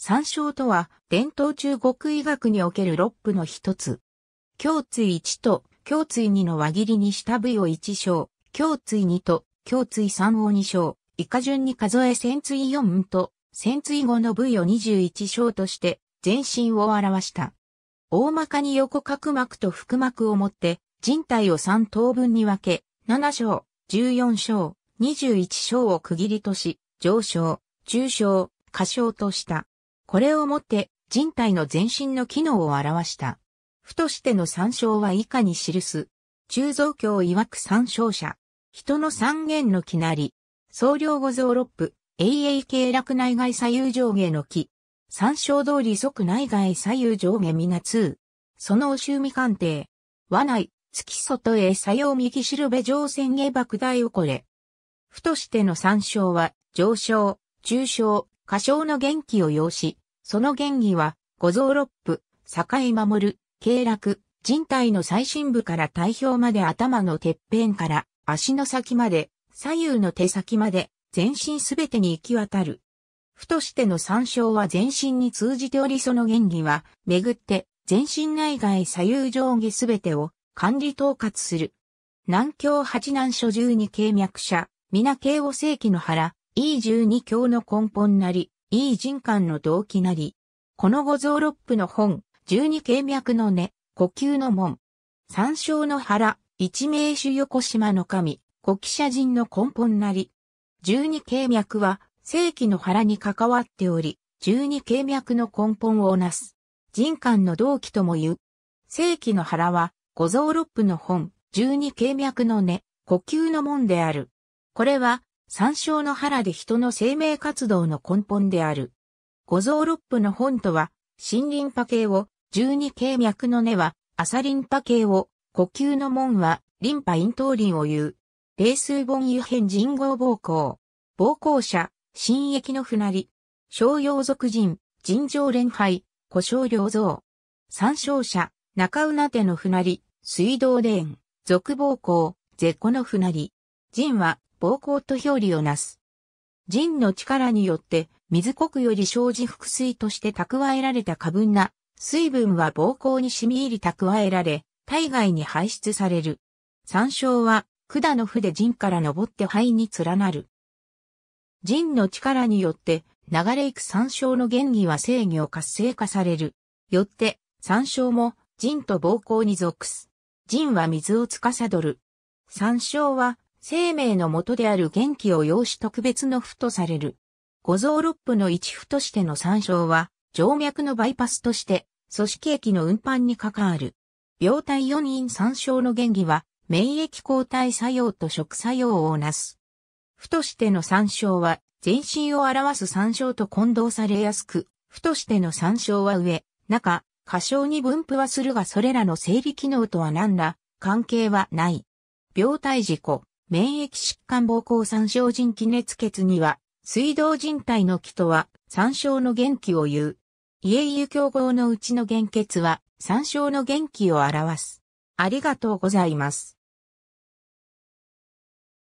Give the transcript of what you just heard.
三章とは、伝統中国医学における六部の一つ。胸椎1と、胸椎2の輪切りにした部を1章、胸椎2と、胸椎3を2章、以下順に数え潜椎4と、潜椎5の部位を21章として、全身を表した。大まかに横角膜と腹膜を持って、人体を3等分に分け、7章、14章、21章を区切りとし、上章、中章、下章とした。これをもって人体の全身の機能を表した。ふとしての参照は以下に記す。中蔵教曰く参照者。人の三元の木なり。総量五蔵六部。永永経絡内外左右上下の木。参照通り即内外左右上下皆通。そのお修味鑑定。和内、月外へ左右右しるべ上線へ莫大をこれ。ふとしての参照は、上昇、中昇、歌唱の元気を要し、その原気は、五蔵六腑、境守、る、経絡、人体の最深部から体表まで頭のてっぺんから足の先まで、左右の手先まで、全身すべてに行き渡る。ふとしての参照は全身に通じておりその原理は、めぐって、全身内外左右上下すべてを管理統括する。南京八南所十二経脈者、皆慶応世紀の原、E12 教の根本なり、E 人間の動機なり。この五蔵六部の本、十二経脈の根、呼吸の門。三章の原、一名主横島の神、古記者人の根本なり。十二経脈は、正規の原に関わっており、十二経脈の根本をなす。人間の動機とも言う。正規の原は、五蔵六部の本、十二経脈の根、呼吸の門である。これは、山椒の原で人の生命活動の根本である。五臓六腑の本とは、森林波形を、十二経脈の根は、朝リンパ系を、呼吸の門は、リンパ咽頭輪を言う。霊数本油編人号暴行。暴行者、新液の船り。商用族人、尋常連敗、故障良造。参照者、中うな手の船り、水道連、俗暴行、絶古の船り。人は、膀胱と表裏をなす。腎の力によって、水濃くより生じ腹水として蓄えられた過分な水分は膀胱に染み入り蓄えられ、体外に排出される。山椒は、管の負で腎から登って肺に連なる。腎の力によって、流れ行く山椒の原理は制御活性化される。よって、山椒も腎と膀胱に属す。腎は水を司る。山椒は生命のもとである元気を養子。特別の符とされる。五臓六腑の一符としての参照は、静脈のバイパスとして、組織液の運搬に関わる。病態四因参照の原理は、免疫抗体作用と食作用をなす。符としての参照は、全身を表す参照と混同されやすく、符としての参照は上、中、過小に分布はするがそれらの生理機能とは何ら、関係はない。病態事故。免疫疾患膀胱参症腎気熱血には、水道人体の気とは、参症の元気を言う。家々競合のうちの元血は、参症の元気を表す。ありがとうございます。